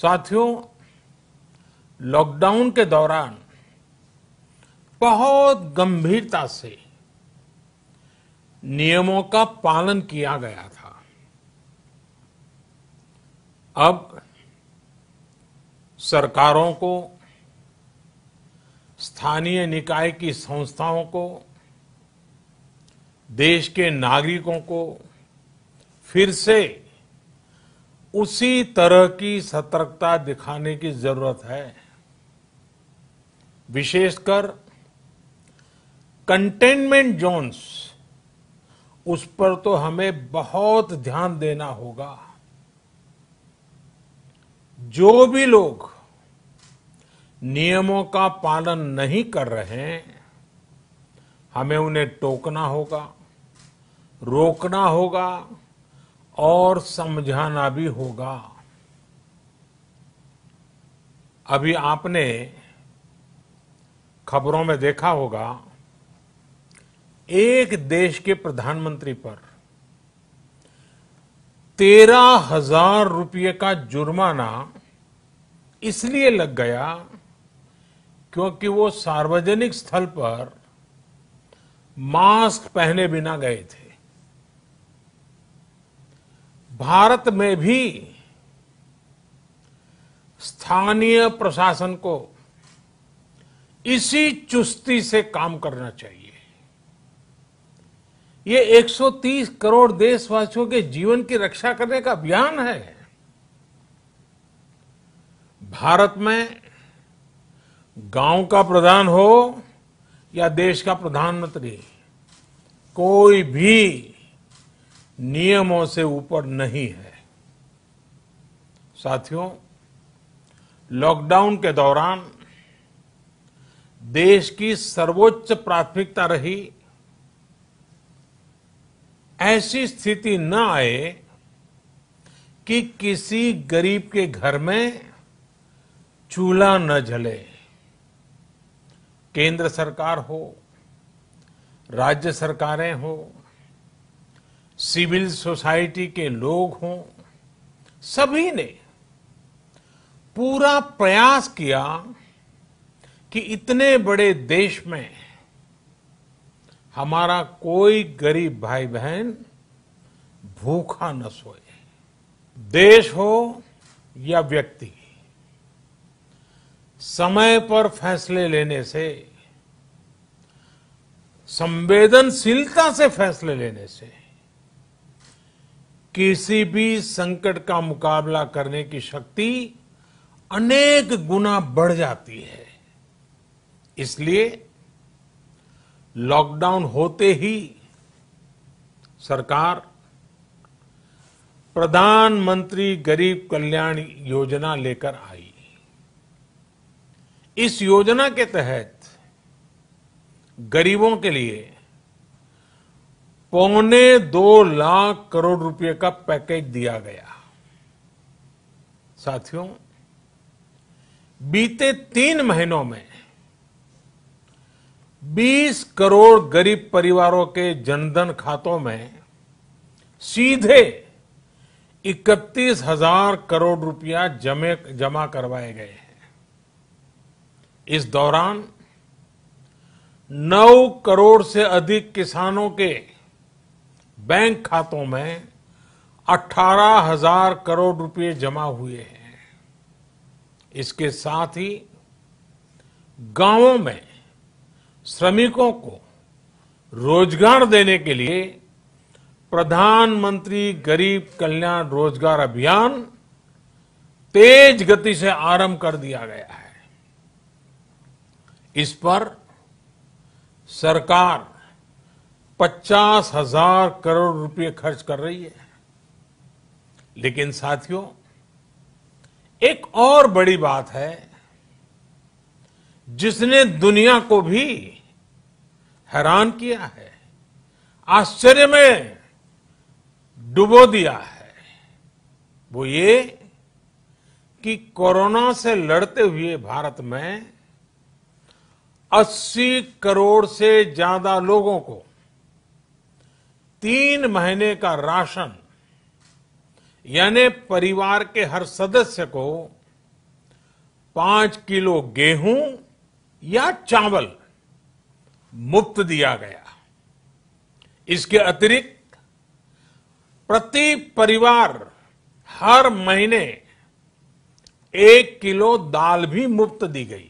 साथियों लॉकडाउन के दौरान बहुत गंभीरता से नियमों का पालन किया गया था अब सरकारों को स्थानीय निकाय की संस्थाओं को देश के नागरिकों को फिर से उसी तरह की सतर्कता दिखाने की जरूरत है विशेषकर कंटेनमेंट जोन्स उस पर तो हमें बहुत ध्यान देना होगा जो भी लोग नियमों का पालन नहीं कर रहे हैं हमें उन्हें टोकना होगा रोकना होगा और समझाना भी होगा अभी आपने खबरों में देखा होगा एक देश के प्रधानमंत्री पर तेरह हजार रुपये का जुर्माना इसलिए लग गया क्योंकि वो सार्वजनिक स्थल पर मास्क पहने बिना गए थे भारत में भी स्थानीय प्रशासन को इसी चुस्ती से काम करना चाहिए ये 130 करोड़ देशवासियों के जीवन की रक्षा करने का अभियान है भारत में गांव का प्रधान हो या देश का प्रधानमंत्री कोई भी नियमों से ऊपर नहीं है साथियों लॉकडाउन के दौरान देश की सर्वोच्च प्राथमिकता रही ऐसी स्थिति न आए कि किसी गरीब के घर में चूल्हा न जले केंद्र सरकार हो राज्य सरकारें हो सिविल सोसाइटी के लोग हों सभी ने पूरा प्रयास किया कि इतने बड़े देश में हमारा कोई गरीब भाई बहन भूखा न सोए देश हो या व्यक्ति समय पर फैसले लेने से संवेदनशीलता से फैसले लेने से किसी भी संकट का मुकाबला करने की शक्ति अनेक गुना बढ़ जाती है इसलिए लॉकडाउन होते ही सरकार प्रधानमंत्री गरीब कल्याण योजना लेकर आई इस योजना के तहत गरीबों के लिए पौने दो लाख करोड़ रुपए का पैकेज दिया गया साथियों बीते तीन महीनों में 20 करोड़ गरीब परिवारों के जनधन खातों में सीधे इकतीस हजार करोड़ रुपया जमा करवाए गए हैं इस दौरान 9 करोड़ से अधिक किसानों के बैंक खातों में अठारह हजार करोड़ रुपए जमा हुए हैं इसके साथ ही गांवों में श्रमिकों को रोजगार देने के लिए प्रधानमंत्री गरीब कल्याण रोजगार अभियान तेज गति से आरंभ कर दिया गया है इस पर सरकार पचास हजार करोड़ रुपए खर्च कर रही है लेकिन साथियों एक और बड़ी बात है जिसने दुनिया को भी हैरान किया है आश्चर्य में डुबो दिया है वो ये कि कोरोना से लड़ते हुए भारत में 80 करोड़ से ज्यादा लोगों को तीन महीने का राशन यानी परिवार के हर सदस्य को पांच किलो गेहूं या चावल मुफ्त दिया गया इसके अतिरिक्त प्रति परिवार हर महीने एक किलो दाल भी मुफ्त दी गई